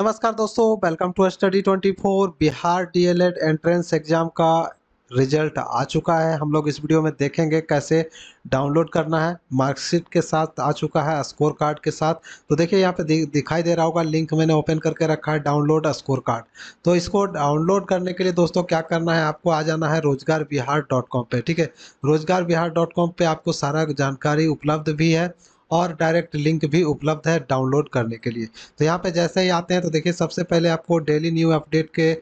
नमस्कार दोस्तों welcome to study 24 Bihar DElEd entrance exam का रिजल्ट आ चुका है हम लोग इस वीडियो में देखेंगे कैसे डाउनलोड करना है मार्कशीट के साथ आ चुका है स्कोर कार्ड के साथ तो देखिए यहाँ पे दि, दिखाई दे रहा होगा लिंक मैंने ओपन करके रखा है डाउनलोड स्कोर कार्ड तो इसको डाउनलोड करने के लिए दोस्तों क्या करना है आपको आ जाना है रोजगार बिहार डॉट कॉम ठीक है रोजगार बिहार डॉट कॉम आपको सारा जानकारी उपलब्ध भी है और डायरेक्ट लिंक भी उपलब्ध है डाउनलोड करने के लिए तो यहाँ पे जैसे ही आते हैं तो देखिए सबसे पहले आपको डेली न्यू अपडेट के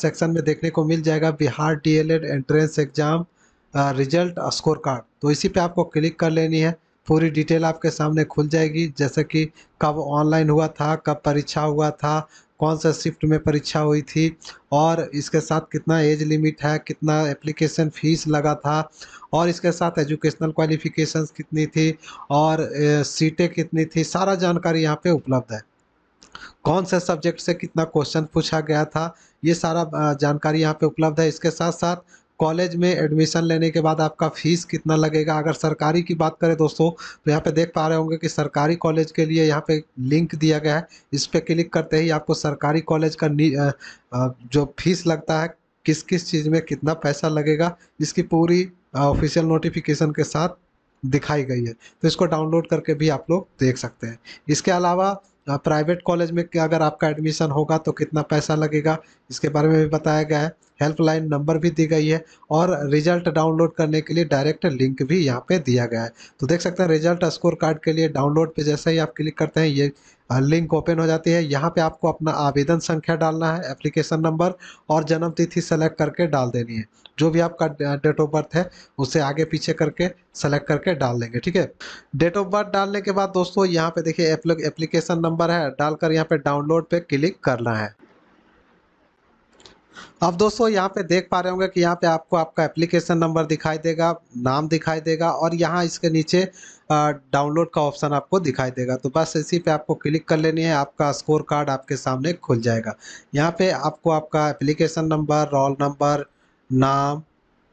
सेक्शन में देखने को मिल जाएगा Bihar Ed entrance exam result score card तो इसी पे आपको क्लिक कर लेनी है पूरी डिटेल आपके सामने खुल जाएगी जैसे कि कब ऑनलाइन हुआ था कब परीक्षा हुआ था कौन सा शिफ्ट में परीक्षा हुई थी और इसके साथ कितना एज लिमिट है कितना एप्लीकेशन फ़ीस लगा था और इसके साथ एजुकेशनल क्वालिफ़िकेशंस कितनी थी और सीटें कितनी थी सारा जानकारी यहाँ पे उपलब्ध है कौन से सब्जेक्ट से कितना क्वेश्चन पूछा गया था ये सारा जानकारी यहाँ पे उपलब्ध है इसके साथ साथ कॉलेज में एडमिशन लेने के बाद आपका फ़ीस कितना लगेगा अगर सरकारी की बात करें दोस्तों तो यहाँ पे देख पा रहे होंगे कि सरकारी कॉलेज के लिए यहाँ पे लिंक दिया गया है इस पर क्लिक करते ही आपको सरकारी कॉलेज का जो फीस लगता है किस किस चीज़ में कितना पैसा लगेगा इसकी पूरी ऑफिशियल नोटिफिकेशन के साथ दिखाई गई है तो इसको डाउनलोड करके भी आप लोग देख सकते हैं इसके अलावा प्राइवेट कॉलेज में अगर आपका एडमिशन होगा तो कितना पैसा लगेगा इसके बारे में भी बताया गया है हेल्पलाइन नंबर भी दी गई है और रिजल्ट डाउनलोड करने के लिए डायरेक्ट लिंक भी यहाँ पे दिया गया है तो देख सकते हैं रिजल्ट स्कोर कार्ड के लिए डाउनलोड पे जैसे ही आप क्लिक करते हैं ये लिंक ओपन हो जाती है यहाँ पे आपको अपना आवेदन संख्या डालना है एप्लीकेशन नंबर और जन्म तिथि सेलेक्ट करके डाल देनी है जो भी आपका डेट ऑफ बर्थ है उसे आगे पीछे करके सेलेक्ट करके डाल देंगे ठीक है डेट ऑफ बर्थ डालने के बाद दोस्तों यहाँ पे देखिए एप्लीकेशन नंबर है डालकर यहाँ पे डाउनलोड पे क्लिक करना है अब दोस्तों यहाँ पे देख पा रहे होंगे कि यहाँ पे आपको आपका एप्लीकेशन नंबर दिखाई देगा नाम दिखाई देगा और यहाँ इसके नीचे डाउनलोड का ऑप्शन आपको दिखाई देगा तो बस इसी पे आपको क्लिक कर लेनी है आपका स्कोर कार्ड आपके सामने खुल जाएगा यहाँ पे आपको आपका एप्लीकेशन नंबर रोल नंबर नाम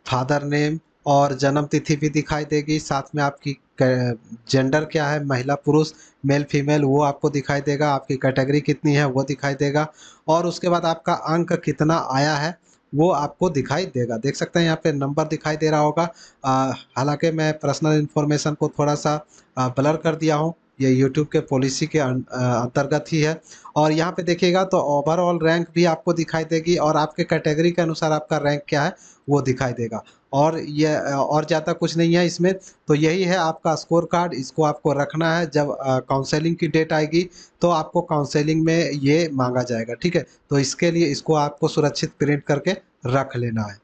फादर नेम और जन्म तिथि भी दिखाई देगी साथ में आपकी जेंडर क्या है महिला पुरुष मेल फीमेल वो आपको दिखाई देगा आपकी कैटेगरी कितनी है वो दिखाई देगा और उसके बाद आपका अंक कितना आया है वो आपको दिखाई देगा देख सकते हैं यहाँ पे नंबर दिखाई दे रहा होगा हालांकि मैं पर्सनल इन्फॉर्मेशन को थोड़ा सा ब्लर कर दिया हूँ ये यूट्यूब के पॉलिसी के अं, अंतर्गत ही है और यहाँ पे देखिएगा तो ओवरऑल रैंक भी आपको दिखाई देगी और आपके कैटेगरी के अनुसार आपका रैंक क्या है वो दिखाई देगा और ये और ज़्यादा कुछ नहीं है इसमें तो यही है आपका स्कोर कार्ड इसको आपको रखना है जब काउंसलिंग की डेट आएगी तो आपको काउंसलिंग में ये मांगा जाएगा ठीक है तो इसके लिए इसको आपको सुरक्षित प्रिंट करके रख लेना है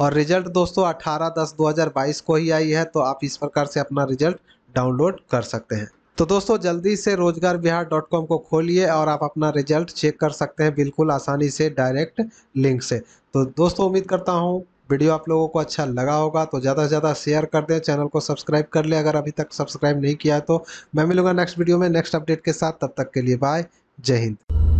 और रिजल्ट दोस्तों 18 दस 2022 को ही आई है तो आप इस प्रकार से अपना रिजल्ट डाउनलोड कर सकते हैं तो दोस्तों जल्दी से रोजगार बिहार डॉट कॉम को खोलिए और आप अपना रिजल्ट चेक कर सकते हैं बिल्कुल आसानी से डायरेक्ट लिंक से तो दोस्तों उम्मीद करता हूँ वीडियो आप लोगों को अच्छा लगा होगा तो ज़्यादा से ज़्यादा शेयर कर दें चैनल को सब्सक्राइब कर लें अगर अभी तक सब्सक्राइब नहीं किया है तो मैं मिलूंगा नेक्स्ट वीडियो में नेक्स्ट अपडेट के साथ तब तक के लिए बाय जय हिंद